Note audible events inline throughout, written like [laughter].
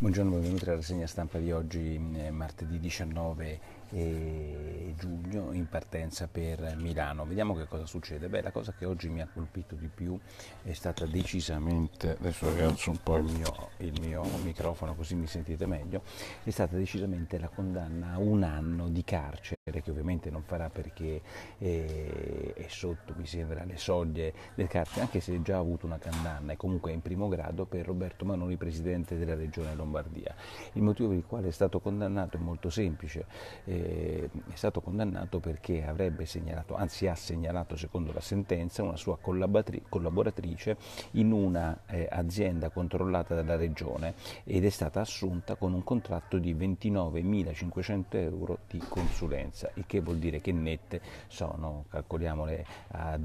Buongiorno, benvenuti alla rassegna stampa di oggi, mm, eh, martedì 19 eh, giugno, in partenza per Milano. Vediamo che cosa succede. Beh, la cosa che oggi mi ha colpito di più è stata decisamente, adesso ragazzo un po' il mio, il mio microfono così mi sentite meglio, è stata decisamente la condanna a un anno di carcere che ovviamente non farà perché è, eh, è sotto, mi sembra, le soglie del carcere, anche se già avuto una condanna e comunque è in primo grado per Roberto Manoni, presidente della regione Lombardia. Il motivo per il quale è stato condannato è molto semplice, eh, è stato condannato perché avrebbe segnalato, anzi ha segnalato secondo la sentenza, una sua collaboratrice in una eh, azienda controllata dalla regione ed è stata assunta con un contratto di 29.500 euro di consulenza sicurezza, il che vuol dire che nette sono, calcoliamole, a 18.000,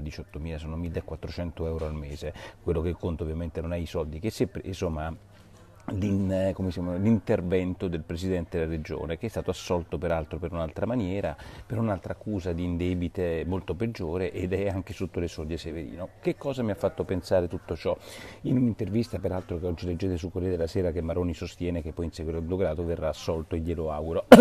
18.000 sono 1.400 euro al mese, quello che conta ovviamente non è i soldi che si è preso ma l'intervento del presidente della regione che è stato assolto peraltro per un'altra maniera, per un'altra accusa di indebite molto peggiore ed è anche sotto le soglie Severino. Che cosa mi ha fatto pensare tutto ciò? In un'intervista peraltro che oggi leggete su Corriere della Sera che Maroni sostiene che poi in secondo grado verrà assolto e glielo auguro. [coughs]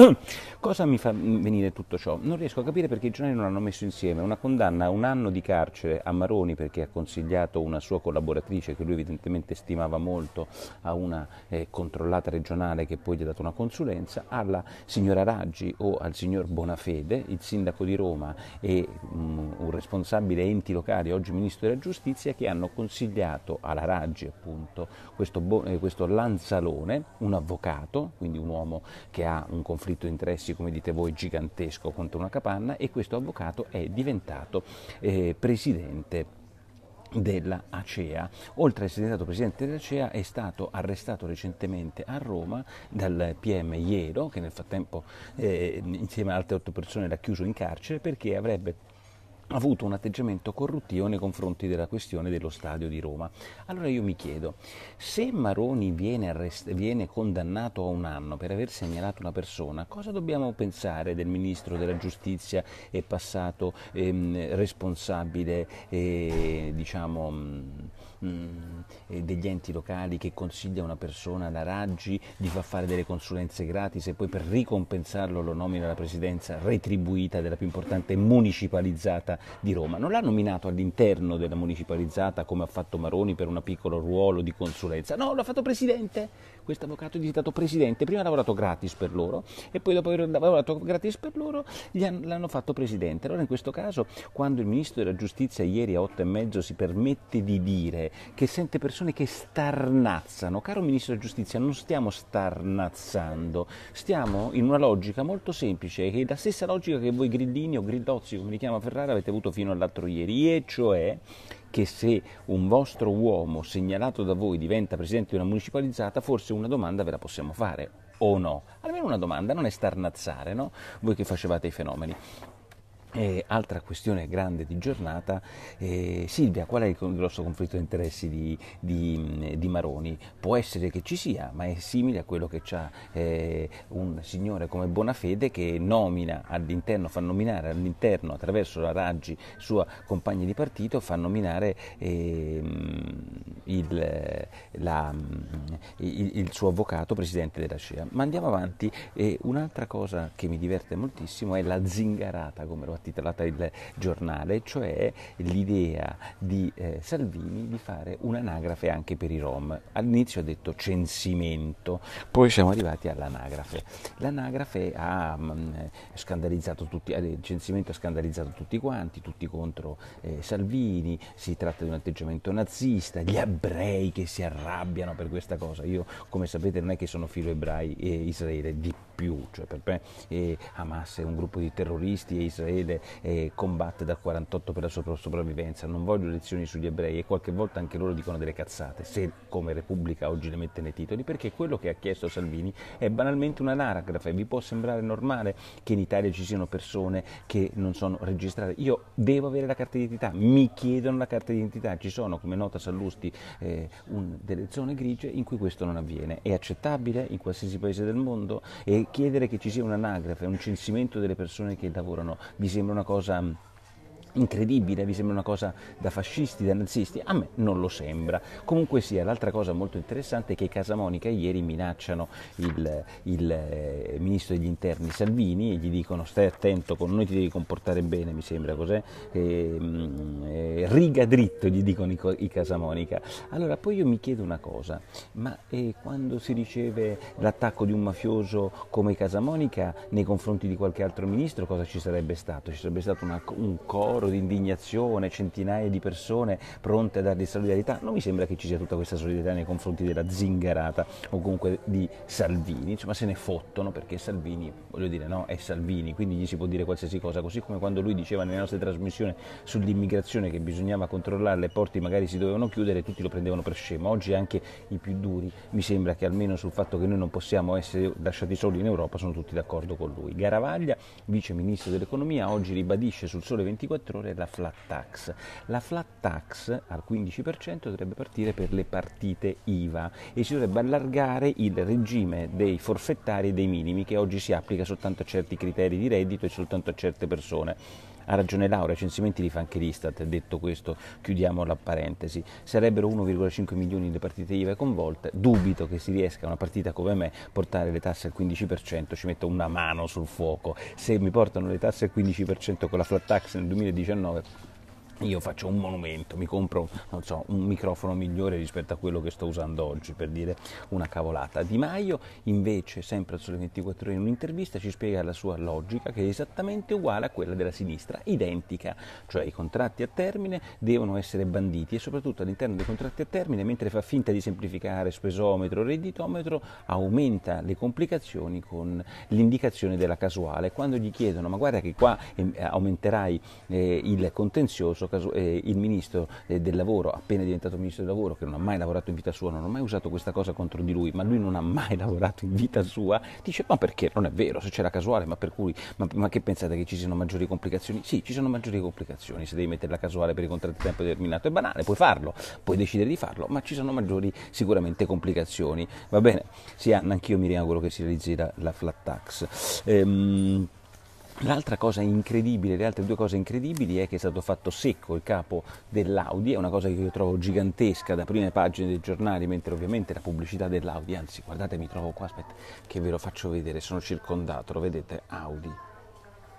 cosa mi fa venire tutto ciò? Non riesco a capire perché i giornali non hanno messo insieme una condanna a un anno di carcere a Maroni perché ha consigliato una sua collaboratrice che lui evidentemente stimava molto a una eh, controllata regionale che poi gli ha dato una consulenza, alla signora Raggi o al signor Bonafede, il sindaco di Roma e mh, mm, un responsabile enti locali, oggi ministro della giustizia, che hanno consigliato alla Raggi appunto questo, eh, questo Lanzalone, un avvocato, quindi un uomo che ha un conflitto di interessi, come dite voi, gigantesco contro una capanna e questo avvocato è diventato eh, presidente della ACEA. Oltre ad essere diventato presidente dell'ACEA è stato arrestato recentemente a Roma dal PM Iero, che nel frattempo eh, insieme ad altre otto persone l'ha chiuso in carcere perché avrebbe avuto un atteggiamento corruttivo nei confronti della questione dello stadio di Roma. Allora io mi chiedo, se Maroni viene, arrest- viene, condannato a un anno per aver segnalato una persona, cosa dobbiamo pensare del ministro della giustizia e passato ehm, responsabile eh, diciamo, mh, mm, mm, eh, mh, degli enti locali che consiglia a una persona alla Raggi di far fare delle consulenze gratis e poi per ricompensarlo lo nomina la presidenza retribuita della più importante municipalizzata municipalizzata di Roma. Non l'ha nominato all'interno della municipalizzata come ha fatto Maroni per un piccolo ruolo di consulenza, no, l'ha fatto presidente questo avvocato è diventato presidente, prima ha lavorato gratis per loro e poi dopo aver lavorato gratis per loro hanno, l'hanno fatto presidente. Allora in questo caso quando il ministro della giustizia ieri a 8 e mezzo si permette di dire che sente persone che starnazzano, caro ministro della giustizia non stiamo starnazzando, stiamo in una logica molto semplice che è la stessa logica che voi grillini o grillozzi come li chiama Ferrara avete avuto fino all'altro ieri e cioè che se un vostro uomo segnalato da voi diventa presidente di una municipalizzata, forse una domanda ve la possiamo fare o no? Almeno una domanda, non è starnazzare, no? Voi che facevate i fenomeni. E altra questione grande di giornata, eh, Silvia, qual è il grosso conflitto di interessi di, di, di, Maroni? Può essere che ci sia, ma è simile a quello che ha eh, un signore come Bonafede che nomina all'interno, fa nominare all'interno attraverso la Raggi, sua compagna di partito, fa nominare eh, il, la, il, il, suo avvocato presidente della CEA. Ma andiamo avanti, un'altra cosa che mi diverte moltissimo è la zingarata, come lo titolata il giornale, cioè l'idea di eh, Salvini di fare un'anagrafe anche per i Rom. All'inizio ha detto censimento, poi siamo arrivati all'anagrafe. L'anagrafe ha mh, mm, scandalizzato tutti, eh, il censimento ha scandalizzato tutti quanti, tutti contro eh, Salvini, si tratta di un atteggiamento nazista, gli ebrei che si arrabbiano per questa cosa. Io, come sapete, non è che sono filo ebrai e eh, israele, di più, cioè per me eh, Hamas è un gruppo di terroristi e Israele eh, combatte dal 48 per la sua sopravvivenza, non voglio lezioni sugli ebrei e qualche volta anche loro dicono delle cazzate, se come Repubblica oggi le mette nei titoli, perché quello che ha chiesto Salvini è banalmente un'anagrafe, vi può sembrare normale che in Italia ci siano persone che non sono registrate, io devo avere la carta d'identità, mi chiedono la carta d'identità, ci sono come nota Sallusti eh, un, delle zone grigie in cui questo non avviene, è accettabile in qualsiasi paese del mondo? E chiedere che ci sia un'anagrafe, un censimento delle persone che lavorano, mi sembra una cosa incredibile, vi sembra una cosa da fascisti, da nazisti? A me non lo sembra. Comunque sia, l'altra cosa molto interessante è che Casa Monica ieri minacciano il, il eh, ministro degli interni Salvini e gli dicono stai attento, con noi ti devi comportare bene, mi sembra cos'è, e, eh, riga dritto, gli dicono i, i, Monica. Allora, poi io mi chiedo una cosa, ma eh, quando si riceve l'attacco di un mafioso come Casa Monica nei confronti di qualche altro ministro, cosa ci sarebbe stato? Ci sarebbe stato una, un coro? coro di indignazione, centinaia di persone pronte a dargli solidarietà, non mi sembra che ci sia tutta questa solidarietà nei confronti della zingarata o comunque di Salvini, insomma se ne fottono perché Salvini, voglio dire, no, è Salvini, quindi gli si può dire qualsiasi cosa, così come quando lui diceva nelle nostre trasmissioni sull'immigrazione che bisognava controllare, le porte magari si dovevano chiudere, tutti lo prendevano per scemo, oggi anche i più duri mi sembra che almeno sul fatto che noi non possiamo essere lasciati soli in Europa sono tutti d'accordo con lui. Garavaglia, vice ministro dell'economia, oggi ribadisce sul sole 24 ore la flat tax. La flat tax al 15% dovrebbe partire per le partite IVA e si dovrebbe allargare il regime dei forfettari e dei minimi che oggi si applica soltanto a certi criteri di reddito e soltanto a certe persone. Ha ragione Laura, i censimenti li fa anche l'Istat, detto questo chiudiamo la parentesi. Sarebbero 1,5 milioni le partite IVA coinvolte, dubito che si riesca una partita come me portare le tasse al 15%, ci metto una mano sul fuoco. Se mi portano le tasse al 15% con la flat tax nel 2019 io faccio un monumento, mi compro so, un microfono migliore rispetto a quello che sto usando oggi, per dire una cavolata. Di Maio invece, sempre al Sole 24 ore in un'intervista, ci spiega la sua logica che è esattamente uguale a quella della sinistra, identica, cioè i contratti a termine devono essere banditi e soprattutto all'interno dei contratti a termine, mentre fa finta di semplificare spesometro, redditometro, aumenta le complicazioni con l'indicazione della casuale. Quando gli chiedono ma guarda che qua eh, aumenterai eh, il contenzioso, caso eh, il ministro eh, del lavoro, appena diventato ministro del lavoro, che non ha mai lavorato in vita sua, non ha mai usato questa cosa contro di lui, ma lui non ha mai [laughs] lavorato in vita sua, dice ma perché? Non è vero, se c'era casuale, ma, cui, ma, ma che pensate che ci siano maggiori complicazioni? Sì, ci sono maggiori complicazioni, se devi mettere la casuale per i contratti di tempo determinato è banale, puoi farlo, puoi decidere di farlo, ma ci sono maggiori sicuramente complicazioni. Va bene, sì Anna, anch'io mi riauguro che si realizzi la, la flat tax. Ehm, L'altra cosa incredibile, le altre due cose incredibili è che è stato fatto secco il capo dell'Audi, è una cosa che io trovo gigantesca da prime pagine dei giornali, mentre ovviamente la pubblicità dell'Audi, anzi guardate mi trovo qua, aspetta che ve lo faccio vedere, sono circondato, lo vedete, Audi,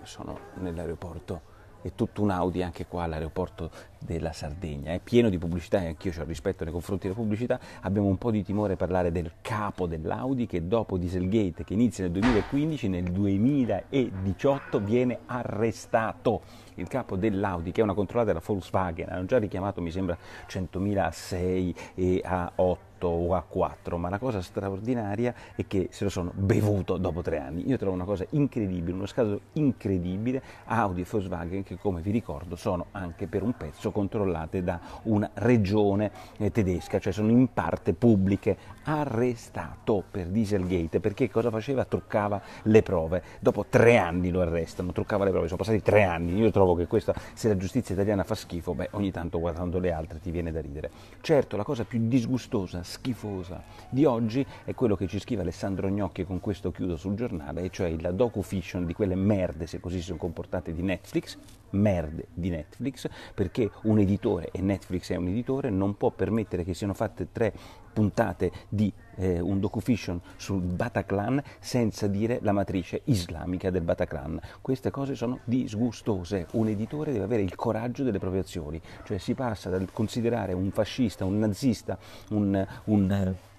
sono nell'aeroporto e tutto un Audi anche qua all'aeroporto della Sardegna. È pieno di pubblicità e anch'io ho rispetto nei confronti della pubblicità. Abbiamo un po' di timore a parlare del capo dell'Audi che dopo Dieselgate, che inizia nel 2015, nel 2018 viene arrestato. Il capo dell'Audi, che è una controllata della Volkswagen, hanno già richiamato mi sembra 100.000 a 6 e a 8 8 o a 4, ma la cosa straordinaria è che se lo sono bevuto dopo tre anni. Io trovo una cosa incredibile, uno scaso incredibile Audi e Volkswagen che come vi ricordo sono anche per un pezzo controllate da una regione eh, tedesca, cioè sono in parte pubbliche. Arrestato per Dieselgate perché cosa faceva? Truccava le prove. Dopo tre anni lo arrestano, truccava le prove, sono passati tre anni. Io trovo che questa, se la giustizia italiana fa schifo, beh, ogni tanto guardando le altre ti viene da ridere. Certo, la cosa più disgustosa schifosa di oggi è quello che ci scrive Alessandro Gnocchi e con questo chiudo sul giornale, e cioè la docu-fiction di quelle merde, se così si sono comportate, di Netflix, merde di Netflix, perché un editore, e Netflix è un editore, non può permettere che siano fatte tre puntate di eh, un docufiction sul Bataclan senza dire la matrice islamica del Bataclan. Queste cose sono disgustose. Un editore deve avere il coraggio delle proprie azioni, cioè si passa dal considerare un fascista, un nazista, un, un eh,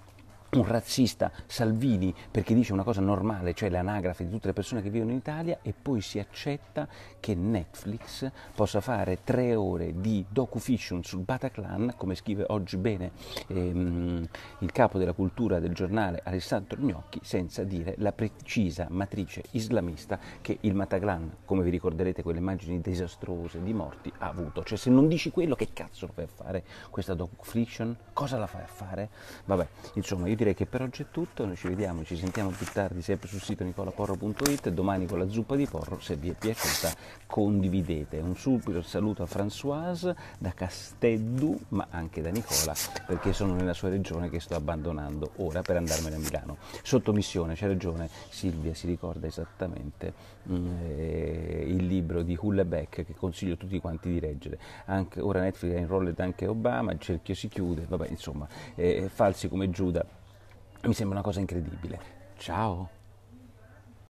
un razzista Salvini perché dice una cosa normale, cioè l'anagrafe di tutte le persone che vivono in Italia e poi si accetta che Netflix possa fare tre ore di docufiction sul Bataclan, come scrive oggi bene ehm, il capo della cultura del giornale Alessandro Gnocchi, senza dire la precisa matrice islamista che il Bataclan, come vi ricorderete quelle immagini disastrose di morti, ha avuto. Cioè se non dici quello che cazzo lo fai a fare questa docufiction? Cosa la fai a fare? Vabbè, insomma, io direi che per oggi è tutto, noi ci vediamo, ci sentiamo più tardi sempre sul sito nicolaporro.it, domani con la zuppa di porro, se vi è piaciuta condividete. Un subito saluto a Françoise da Casteddu, ma anche da Nicola, perché sono nella sua regione che sto abbandonando ora per andarmene a Milano. Sottomissione, c'è ragione, Silvia si ricorda esattamente mm, eh, il libro di Hullebeck che consiglio a tutti quanti di leggere. Anche, ora Netflix ha in roll anche Obama, il cerchio si chiude, vabbè insomma, eh, falsi come Giuda mi sembra una cosa incredibile. Ciao!